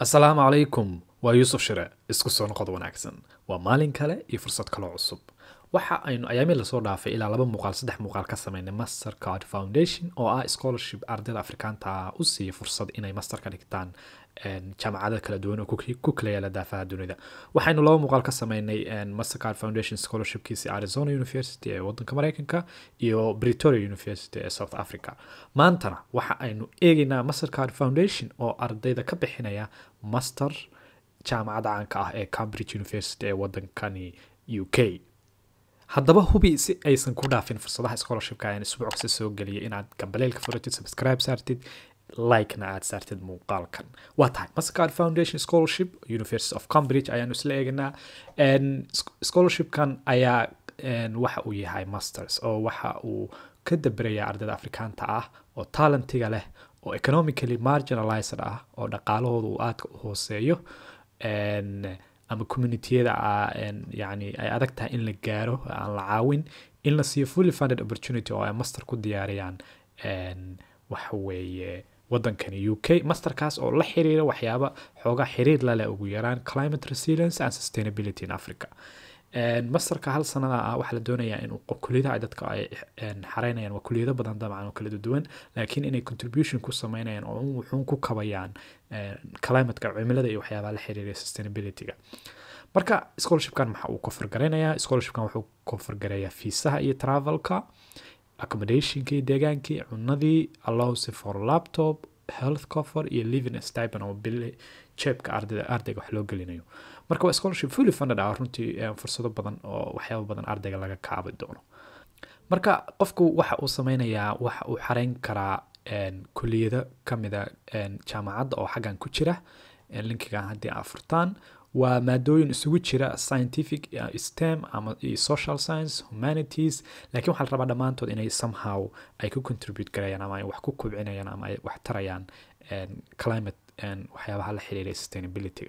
السلام عليكم ويوسف شراء اسكو سون قد ونعكسن ومالين كالي يفرصت كالو عصب waxa aynu ayaamey lasoo dhaafay ilaa laba muuqaal saddex muuqaal ka sameynay mastercard foundation oo ah scholarship ardayda afrikaanta u siiya fursad inay master ka dhigtaan jaamacada kala duwan oo ku kala yaala daafaha dunida waxaynu laba muuqaal ka sameynay mastercard foundation scholarshipkiisi arizona university ee wadanka mareykanka iyo bretoria university ee south africa maantana waxa aynu eegaynaa mastercard foundation oo ardayda ka bixinaya master jaamacad caanka ah ee cambridge university ee wadankani u k haddaba hubi si aysan ku dhaafin fursadaha scholarshipka aan isbuuc kasta soo geliya inaad gambaleelka furatid subscribe saartid likena aad saartid muuqaalkan waa tahay mastercard foundation scholarship university of cambridge ayaanu isla eeganaa scholarshipkan ayaa waxa uu yahay masters oo waxa uu ka daberayaa ardayda afrikaanta ah oo talentiga leh oo economically marginalized ah oo dhaqaalahooda uu aadka u hooseeyo ama communitiyada ah, yani ay adag tahay in la gaaro aan la caawin in la siiyo fully funded opportunity oo ay master ku diyaariyaan waxa weeye wadankani u k masterkaas oo la xiriira waxyaaba xoogaa xiriir laleh ugu yaraan climate resilience and sustainability in africa masarka hal sanada ah waxaa la doonayaa in kuliyadaha dadka ay xareynayaan waa kuliyado badan dabcan oo kala duwan laakiin inay contribution ku sameynayaan oo wuxuun ku kabayaan climateka cimilada iyo waxyaabaha la xiriira sustainability marka scholarshipkan maxa uu kofargareynayaa scholarshipkan wuxuu kofargareeyaa fiisaha iyo travelka accommodationkii deegaankii cunadii allowsi for laptop health cofer iyo living stipen oo bili jeebka ardayga wax loo gelinayo marka waa scholarship fully funded ah runtii fursado badan oo waxyaaba badan ardayga laga kaabi doono marka qofku waxa uu sameynayaa waxa uu xareyn karaa kuliyado kamida ah, jaamacadda oo xaggan ku jira linkiga haddii aa furtaan waa maadooyin isugu jira scientific uh, stem ama social science humanities lakiin waxaa la rabaa dhammaantood inay somehow ay ku contribute garayaan ama ay wax ku kobcinayaan ama ay wax tarayaan climate waxyaabaha la xiriira sustainability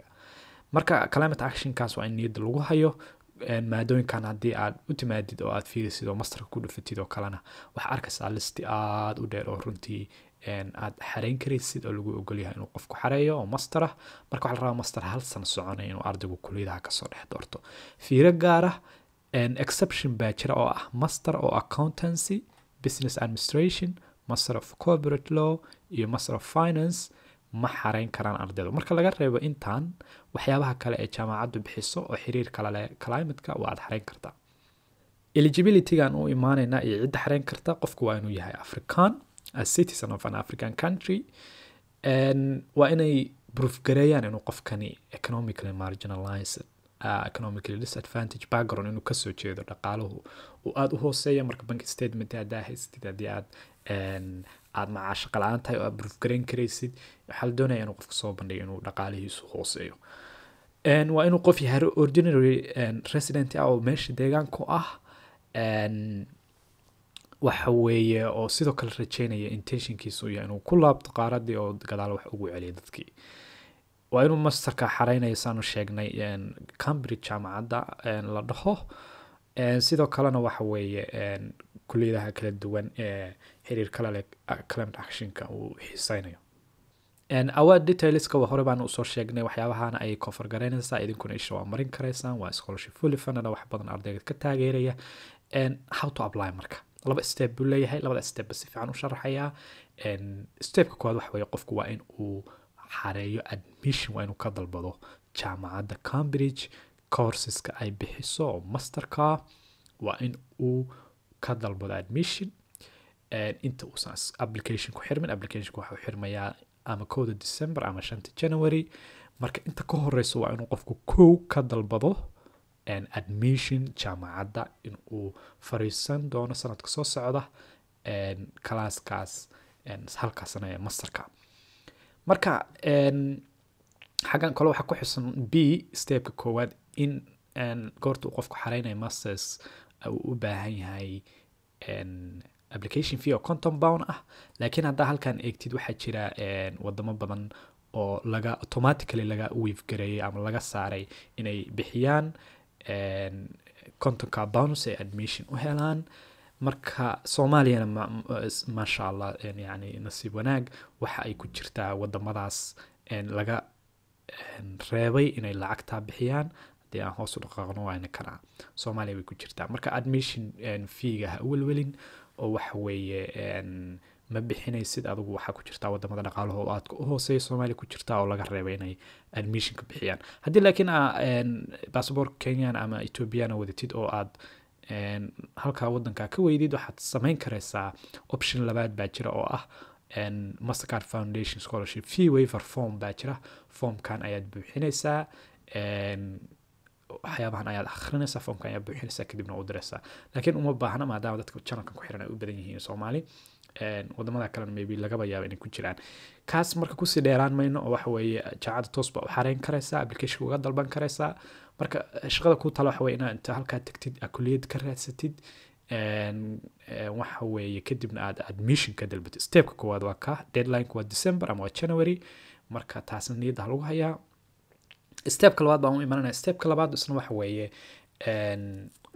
marka climate actionkaas waa in niyadda lagu hayo maadooyinkan haddii aad u timaadid oo aad fiirisid oo mastarka ku dhufatid oo kalena waxaa arkaysaa listi aada u dheer oo runtii aad xareyn karaysid oo lagu ogolyahay inuu qofku xareeyo oo master ah marka waxaa la rabaa master hal sano soconay inuu ardaygu kuliyadaha kasoo dhex doorto fiiro gaara ah, exception baa jira oo ah master oo accountancy business administration master of corporate law iyo master of finance ma xareyn karaan ardayda marka laga reebo intaan waxyaabaha kale ee jaamacaddu bixiso oo xiriir kalale climatka waa aad xareyn kartaa eligibilitygan u imaanaynaa iyo cidda xareyn karta qofku waa inuu yahay african a citizen of an african country waa inay proofgareeyaan inuu qofkani economically marginalized Uh, economically disadvantage background inuu kasoo jeedo dhaqaaluhu uu aada u hooseeya marka bank statement haddaa haystid haddii aad aadma caashaqa la-aan tahay oo aad burufgarayn karaysid waxaa la doonaya inuu qofka soo bandhigo inuu dhaqaalihiisu hooseeyo waa inuu qof yahay ordinary resident ah oo meesha deegaanku ah waxa weeye oo sidoo kale rajeynaya intentionkiisu yahay inuu ku laabto qaaradii oo gadaal wax ugu celiya dadkii waa inuu masterka xareynayo saanu sheegnay cambridge jaamacadda la dhaho sidoo kalena waxa weeye kulliyadaha kala duwan ee xiriir kalele climate actionka ah, uu xiiseynayo awaad detaileska waa hore baan usoo sheegnay waxyaabahana ayay koofar idinkuna isha waa marin karaysaan waa scholarship fully fundana wax badan ardayga ka taageeraya how to apply marka laba step buu leeyahay labada stepba si fiican u sharaxayaa stepka koowaad waxa qofku waa in uu xareeyo admission waa inuu ka dalbado jaamacadda cambridge courseska ay bixiso oo masterka waa in uu ka dalbado admission inta uusan application xirmin applicationka waxa xirmayaa ama kowda december ama shanta january marka inta ka horeysa waa inuu qofku kow ka dalbado admission jaamacadda in uu fariisan doono sanadka soo socda kalaaskaas halkaas sanee masterka marka xaggan kale waxaa ku xusan b stepka koowaad in goorta uu qofku xareynayo masters uu u baahan yahay application fee oo conton bound ah laakiin haddaa halkan eegtid waxaa jira wadamo badan oo laga automatically laga weif gareeyay ama laga saaray inay bixiyaan contonka bounds ay admission u helaan marka soomaaliyana maasha allah yani nasiib wanaag waxa ay ku jirtaa wadamadaas laga reebay inay lacagtaa bixiyaan haddii aan hoosu dhaqaaqno waana karaa soomaaliya way ku jirtaa marka admission feega ha u welwelin oo waxa weeye ma bixinaysid adugu waxaa ku jirtaa wadamada dhaqaalahooda aadka u hooseeya soomaaliya ku jirta oo laga reebay inay admissionka bixiyaan haddii laakiin basaborka ah, kenyan ama ethoobiana wadatid oo aad halkaa wadanka ka weydid waxaad samayn karaysaa option labaad baa jira oo ah mastercard foundation scholarship fee waver form baa jira formkan ayaad buuxinaysaa waxyaabahan ayaad akhrinaysaa foomkan ayaad buuxinaysaa kadibna u diraysaa laakiin uma baahna maadaama dadka janalkan ku xiran ay u badan yihiin soomaali wadamada kalena maybe lagaba yaaba inay ku jiraan kaas marka kusii dheeraan mayno oo waxa jaacada toos u xareyn karaysaa applicationka uga dalban karaysaa marka eh, shaqada kuu tala waxa weye inta halkaa tagtid aad kuliyad ka raadsatid waxa weeye kadibna aad admission dalbatid stepka koowaad waa ka deadline waa december ama waa january marka taasna niyadda lagu hayaa stepka labaad baan u imananaya stepka labaad isna waxa weeye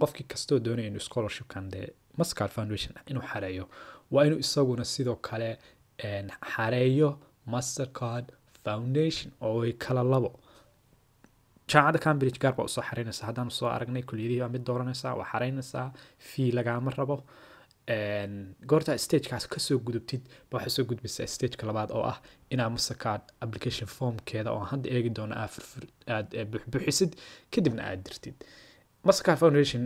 qofkii kastoo doonaya inuu scholarshipkan dee mascar foundation ah inuu xareeyo waa inuu isaguna sidoo kale xareeyo mastercard foundation oo ay kala labo jaamacadda cambridge gaar baa usoo xareynaysa haddaan usoo aragnay kuliyadihii baa mid dooranaysaa waa xareynaysaa fee lagaama rabo goortaa stagekaas kasoo gudubtid ba waxaa soo gudbaysaa stageka labaad oo ah inaa mastercard application formkeeda oo hadda eegi doono aad eh, buxbuxisid kadibna aad dirtid mastercard foundation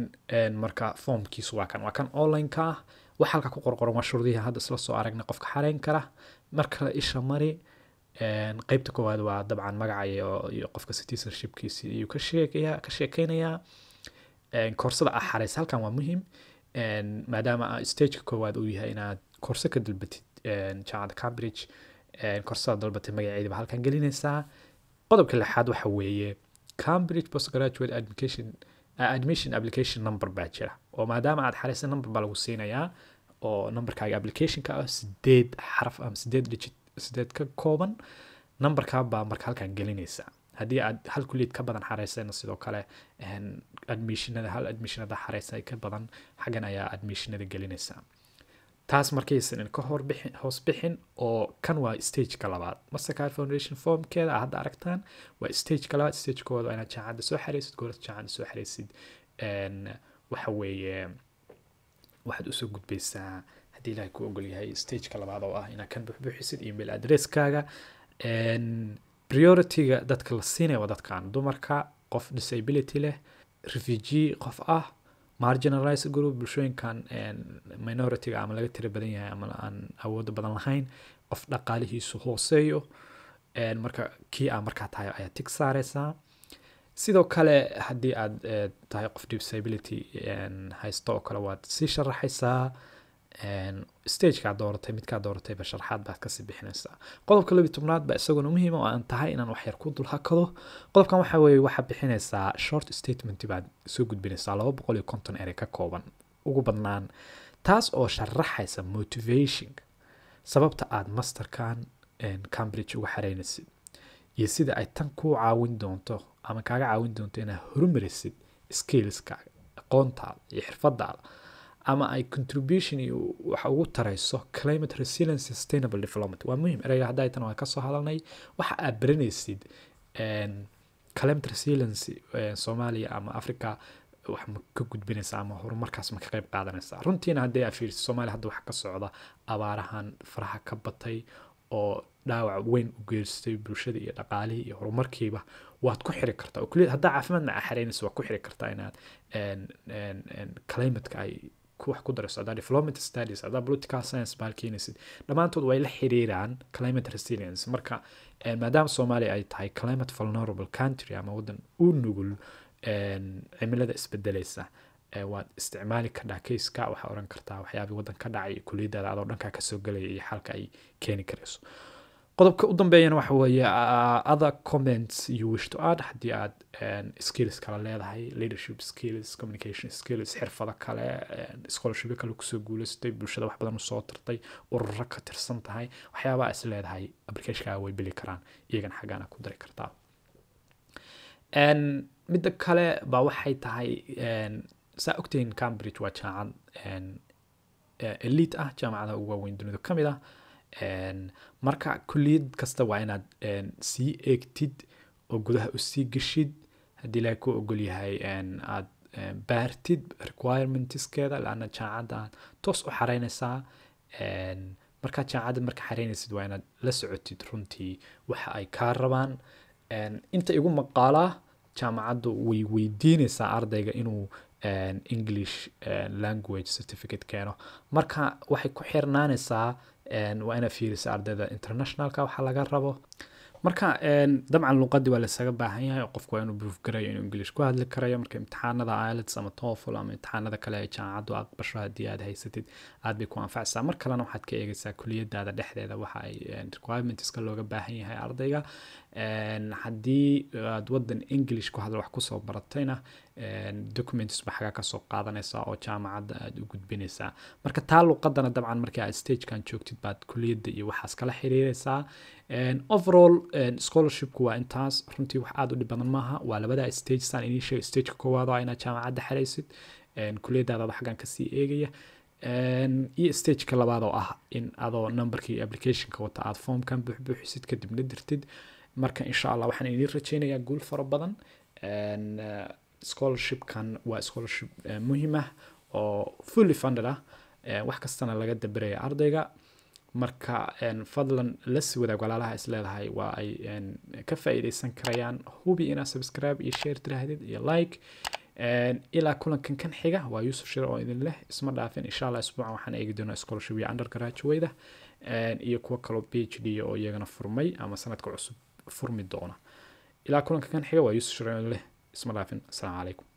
marka formkiisu waa kan waa kan onlineka ah wax halka ku qorqoran waa shuruudihii hadda isla soo aragnay qofka xareyn kara mar kale isha mari qeybta koowaad waa dabcan magaca iyo qofka citizenshipkiisi ayuu ka sheekaynayaa koorsada ah xareysa halkan waa muhiim maadaama stageka koowaad uu yahay inaad korso ka dalbatid jaamacadda cambridge korsaad dalbatay magaceediba halkan gelinaysaa qodobka lixaad waxa weeye cambridge postgraduate admication admission application number baa jira oo maadaama aad xareysa number baa lagu siinayaa oo numberkaaga applicationka ah sideed xaraf ama sideed digit sideed ka kooban numberkaa baa marka halkan gelinaysaa haddii aad hal kuliid ka badan xareysayna sidoo kale admishinada hal admishinada xareysa ka badan xaggan ayaa admishinada gelinaysaa taas markaysan ka hoos bixin oo kan waa stageka labaad mastercard foundation formkeeda aad hadda aragtaan waa stageka labaad stagekooda inaad jaacadda soo xareysid goorta jaacadda soo xareysid waxa weeye waxaad usoo gudbaysaa haddii ilaahay ku ogolyahay stageka labaad oo ah inaad kan buxbuuxisid email addresskaaga priority dadka la siinaya waa dadkan dumarka qof disability leh refugee qof ah marginalized group bulshooyinkan minority ama laga tira badan yahay ama aan awooda badan lahayn qof dhaqaalihiisu hooseeyo marka kii a markaa tahay ayaa tig saareysaa sidoo kale haddii aad eh, tahay qof disability haysto oo kale waad sii sharaxaysaa stagekaa dooratay midkaa dooratayba sharxaad baad kasii bixinaysaa qodobka labi tobnaad baa isaguna muhiima oo aan ah tahay inaan waxyar ku dulhakado qodobkan waxa weye waxaa bixinaysaa short statement baad soo gudbinaysaa laba boqol iyo konton ere ka kooban ugu badnaan taas oo sharaxaysa motivation sababta aad masterkan cambridge uga xaraynaysid iyo sida ay tan ku caawin doonto ama kaaga caawin doonto inaad horumarisid skillskaaga aqoontaada iyo xirfadaada ama ay contribution wax ugu tarayso climate resilient sustainable development waa muhiim ereyga hadda aytana kasoo hadalnay waxa aad baranaysid climate resiliency soomaaliya ama africa wax ma ka gudbinaysa ama horumarkaas ma ka qayb qaadanaysa runtiina haddii aad fiirisid soomaaliya hadda waxa ka socda abaarahan faraha ka batay oo dhaawac weyn u geystay bulshada iyo dhaqaalihii iyo horumarkiiba waad ku xiri kartaa oo keliya haddaa caafimaadna aa xaraynaysa waad ku xiri kartaa inaad climatka ay wax ku darayso hadaa development studies hadaa political science baalkeenaysid dhammaantood way la xiriiraan climate resilience marka eh, maadaama soomaaliya ay tahay climate vulnerable country ama waddan u nugul eh, cimilada isbedeleysa eh, waad isticmaali kardhaa kaiska waxaa oran kartaa waxyaabay waddan ka dhacay iyo adoo dhankaa kasoo galaya iyo xalka ay keeni karayso qodobka u dambeeyana waxa weeye other comments you wish to add haddii aad skills kale leedahay leadership skills communication skills xirfado kale scholarshipyo kale kusoo guuleystay bulshada wax badan usoo tartay ururo ka tirsan tahay waxyaabaha is leedahay applicationkaa way bili karaan iyagana xaggaana ku dari kartaa midda kale baa waxay tahay saa ogtihiin cambridge waa jaamacad e, elite ah jaamacadaha ugu waaweyn dunida ka mid ah marka kulliyad kasta waa inaad sii eegtid oo gudaha usii geshid haddii ilahay ku ogol yahay aad baartid requirementskeeda lana jaamacadda aad toos u xareynaysaa markaa jaamacadda marka xareynaysid waa inaad la socotid runtii waxa ay kaa rabaan inta igu maqaalaa jaamacaddu way weydiinaysaa ardayga inuu english language certificate keeno marka waxay ku xirnaanaysaa waa ina fiirisa ardayda internationalka waxa laga rabo marka dabcan luqadii waa lasaga baahan yahay oo qofku waa inuu buufgarayo inuu ingilish ku hadli karayo marka imtixaanada ilets ama tofl ama imtixaanada kale ay jaamacaddu aqbasho haddii aad haysatid aad bay ku anfacaysaa mar kalena waxaad ka eegaysaa kuliyadaada dhexdeeda waxa ay requirementska looga baahan yahay ardayga haddii aad wadan english ku hadal wax kusoo baratayna documents ba xagaa kasoo qaadanaysaa oo jaamacadda aad u gudbinaysaa marka taa luqadana dabcan markii aad stagekan joogtid baad kuliyadda iyo waxaas kala xiriiraysaa overall scholarshipku waa intaas runtii wax aada u dhib badan maaha waa labada stagesaan inii stageka koowaad oo inaad jaamacadda xeraysid kuliyadaadada xaggan kasii eegaya iyo stageka labaad oo ah in adoo numberkii applicationka wata aada foomkan buuxbuuxisid kadibna dirtid marka insha allah waxaan idin rajeynayaa guul fara badan scholarshipkan waa scholarship muhiim ah oo fully funded ah wax kastana laga dabaraya ardayga marka fadlan lasii wadaag walaalaha isleedahay waa ay ka faa'iidaysan karayaan hubi inaad subscribe iyo share tirahdid iyo like ilaa kulankan kan xiga waa yuusuf shire oo idin leh isma dhaafin insha allah isbuucan waxaan eegi doona scholarship iyo undergraduate iyo kuwo kaloo ph d oo iyagana furmay ama sanadka cusub furmi doona ilaa kulanka kan xiga waa yuusuf shir oo idin leh isma dhaafin asalaamu calaykum